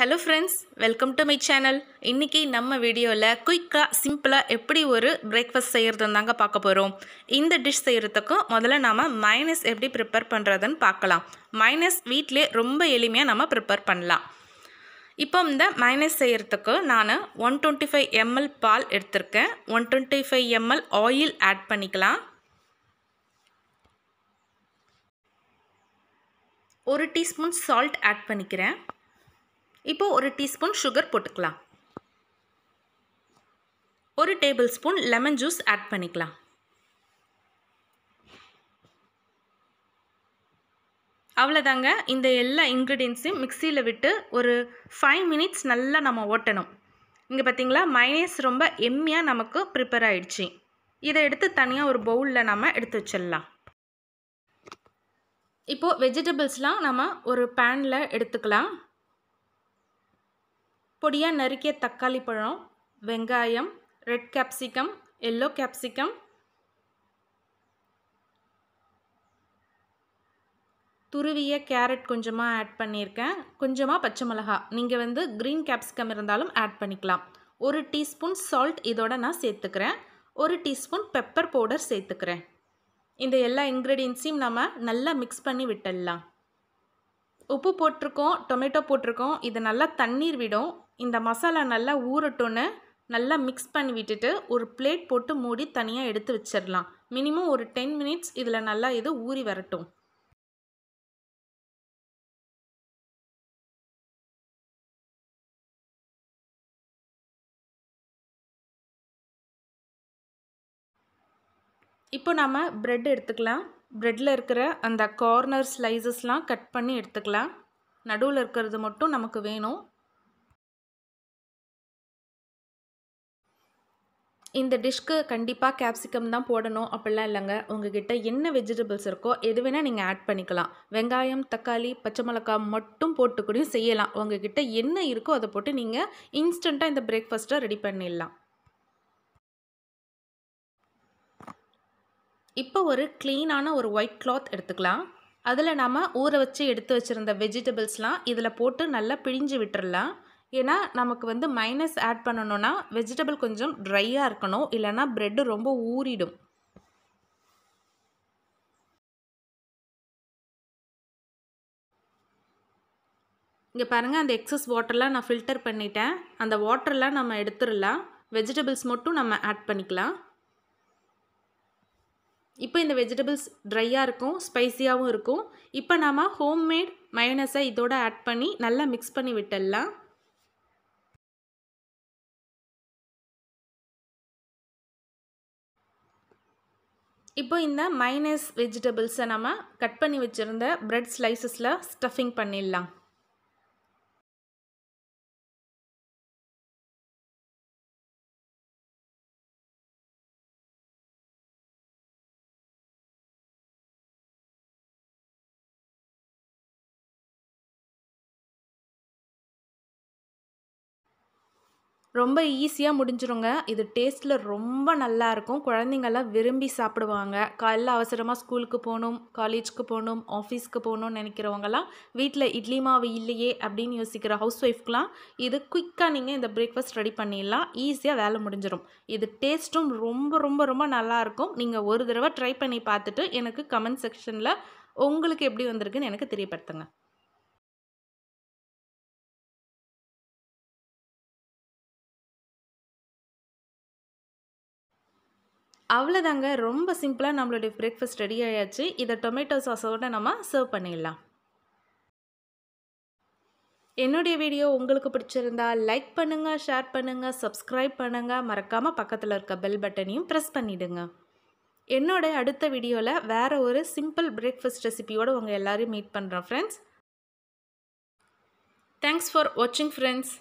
hello friends welcome to my channel இன்றைக்கி நம்ம வீடியோவில் குயிக்காக சிம்பிளாக எப்படி ஒரு பிரேக்ஃபாஸ்ட் செய்கிறதுன்னு தாங்க பார்க்க போகிறோம் இந்த டிஷ் செய்கிறதுக்கும் முதல்ல நாம் மைனஸ் எப்படி ப்ரிப்பேர் பண்ணுறதுன்னு பார்க்கலாம் மைனஸ் வீட்டிலே ரொம்ப எளிமையாக நம்ம ப்ரிப்பேர் பண்ணலாம் இப்போ இந்த மைனஸ் செய்கிறதுக்கு நான் ஒன் டுவெண்ட்டி ஃபைவ் எம்எல் பால் எடுத்திருக்கேன் one twenty five ml oil add பண்ணிக்கலாம் ஒரு டீஸ்பூன் சால்ட் ஆட் பண்ணிக்கிறேன் இப்போது ஒரு டீஸ்பூன் சுகர் போட்டுக்கலாம் ஒரு table spoon lemon juice add பண்ணிக்கலாம் அவ்வளோதாங்க இந்த எல்லா இன்க்ரீடியன்ஸையும் மிக்சியில் விட்டு ஒரு ஃபைவ் மினிட்ஸ் நல்லா நம்ம ஓட்டணும் இங்கே பார்த்திங்களா மைனஸ் ரொம்ப எம்மியாக நமக்கு ப்ரிப்பேர் ஆகிடுச்சி இதை எடுத்து தனியாக ஒரு பவுலில் நம்ம எடுத்து வச்சிடலாம் இப்போது வெஜிடபிள்ஸ்லாம் நம்ம ஒரு பேனில் எடுத்துக்கலாம் பொடியாக நறுக்கிய தக்காளி பழம் வெங்காயம் ரெட் கேப்சிகம் எல்லோ கேப்சிகம் துருவிய கேரட் கொஞ்சமாக ஆட் பண்ணியிருக்கேன் கொஞ்சமாக பச்சை மிளகா நீங்கள் வந்து க்ரீன் கேப்சிகம் இருந்தாலும் ஆட் பண்ணிக்கலாம் ஒரு டீஸ்பூன் சால்ட் இதோட நான் சேர்த்துக்கிறேன் ஒரு டீஸ்பூன் பெப்பர் பவுடர் சேர்த்துக்கிறேன் இந்த எல்லா இன்க்ரீடியன்ஸையும் நம்ம நல்லா மிக்ஸ் பண்ணி விட்டுடலாம் உப்பு போட்டிருக்கோம் டொமேட்டோ போட்டிருக்கோம் இது நல்லா தண்ணீர் விடும் இந்த மசாலா நல்லா ஊறட்டோன்னு நல்லா மிக்ஸ் பண்ணி விட்டுட்டு ஒரு பிளேட் போட்டு மூடி தனியாக எடுத்து வச்சிடலாம் மினிமம் ஒரு டென் மினிட்ஸ் இதில் நல்லா இது ஊறி வரட்டும் இப்போ நாம் ப்ரெட் எடுத்துக்கலாம் ப்ரெட்டில் இருக்கிற அந்த கார்னர் ஸ்லைசஸ்லாம் கட் பண்ணி எடுத்துக்கலாம் நடுவில் இருக்கிறது மட்டும் நமக்கு வேணும் இந்த டிஷ்க்கு கண்டிப்பாக கேப்சிகம் தான் போடணும் அப்படிலாம் இல்லைங்க உங்ககிட்ட என்ன வெஜிடபிள்ஸ் இருக்கோ எது வேணால் நீங்கள் ஆட் பண்ணிக்கலாம் வெங்காயம் தக்காளி பச்சை மிளகா மட்டும் போட்டு கூட செய்யலாம் உங்ககிட்ட என்ன இருக்கோ அதை போட்டு நீங்கள் இன்ஸ்டண்ட்டாக இந்த பிரேக்ஃபாஸ்ட்டை ரெடி பண்ணிடலாம் இப்போ ஒரு க்ளீனான ஒரு ஒயிட் கிளாத் எடுத்துக்கலாம் அதில் நாம் ஊற வச்சு எடுத்து வச்சுருந்த வெஜிடபிள்ஸ்லாம் இதில் போட்டு நல்லா பிழிஞ்சு விட்டுடலாம் ஏன்னா நமக்கு வந்து மைனஸ் ஆட் பண்ணணும்னா வெஜிடபிள் கொஞ்சம் ட்ரையாக இருக்கணும் இல்லைனா ப்ரெட்டு ரொம்ப ஊறிடும் இங்கே பாருங்கள் அந்த எக்ஸஸ் வாட்டர்லாம் நான் ஃபில்டர் பண்ணிட்டேன் அந்த வாட்டர்லாம் நம்ம எடுத்துடலாம் வெஜிடபிள்ஸ் மட்டும் நம்ம ஆட் பண்ணிக்கலாம் இப்போ இந்த வெஜிடபிள்ஸ் ட்ரையாக இருக்கும் ஸ்பைஸியாகவும் இருக்கும் இப்போ நாம் ஹோம்மேட் மைனஸை இதோடு ஆட் பண்ணி நல்லா மிக்ஸ் பண்ணி விட்டுடலாம் இப்போ இந்த மைனஸ் வெஜிடபிள்ஸை நம்ம கட் பண்ணி வச்சுருந்த ப்ரெட் ஸ்லைசஸில் ஸ்டஃபிங் பண்ணிடலாம் ரொம்ப ஈஸியாக முடிஞ்சிருங்க இது டேஸ்ட்டில் ரொம்ப நல்லாயிருக்கும் குழந்தைங்கள்லாம் விரும்பி சாப்பிடுவாங்க காலையில் அவசரமாக ஸ்கூலுக்கு போகணும் காலேஜ்க்கு போகணும் ஆஃபீஸ்க்கு போகணும்னு நினைக்கிறவங்கலாம் வீட்டில் இட்லி மாவு இல்லையே அப்படின்னு யோசிக்கிற ஹவுஸ் ஒய்ஃப்க்குலாம் இது குயிக்காக நீங்கள் இந்த பிரேக்ஃபாஸ்ட் ரெடி பண்ணிடலாம் ஈஸியாக வேலை முடிஞ்சிடும் இது டேஸ்ட்டும் ரொம்ப ரொம்ப ரொம்ப நல்லாயிருக்கும் நீங்கள் ஒரு தடவை ட்ரை பண்ணி பார்த்துட்டு எனக்கு கமெண்ட் செக்ஷனில் உங்களுக்கு எப்படி வந்திருக்குன்னு எனக்கு தெரியப்படுத்துங்க அவ்வளோதாங்க ரொம்ப சிம்பிளாக நம்மளுடைய பிரேக்ஃபாஸ்ட் ரெடி ஆயாச்சு இதை டொமேட்டோ சாஸோடு நம்ம சர்வ் பண்ணிடலாம் என்னுடைய வீடியோ உங்களுக்கு பிடிச்சிருந்தா லைக் பண்ணுங்கள் ஷேர் பண்ணுங்கள் சப்ஸ்கிரைப் பண்ணுங்கள் மறக்காமல் பக்கத்தில் இருக்க பெல் பட்டனையும் ப்ரெஸ் பண்ணிவிடுங்க என்னோட அடுத்த வீடியோவில் வேறு ஒரு சிம்பிள் பிரேக்ஃபாஸ்ட் ரெசிபியோடு உங்கள் எல்லோரையும் மீட் பண்ணுறோம் ஃப்ரெண்ட்ஸ் தேங்க்ஸ் ஃபார் வாட்சிங் ஃப்ரெண்ட்ஸ்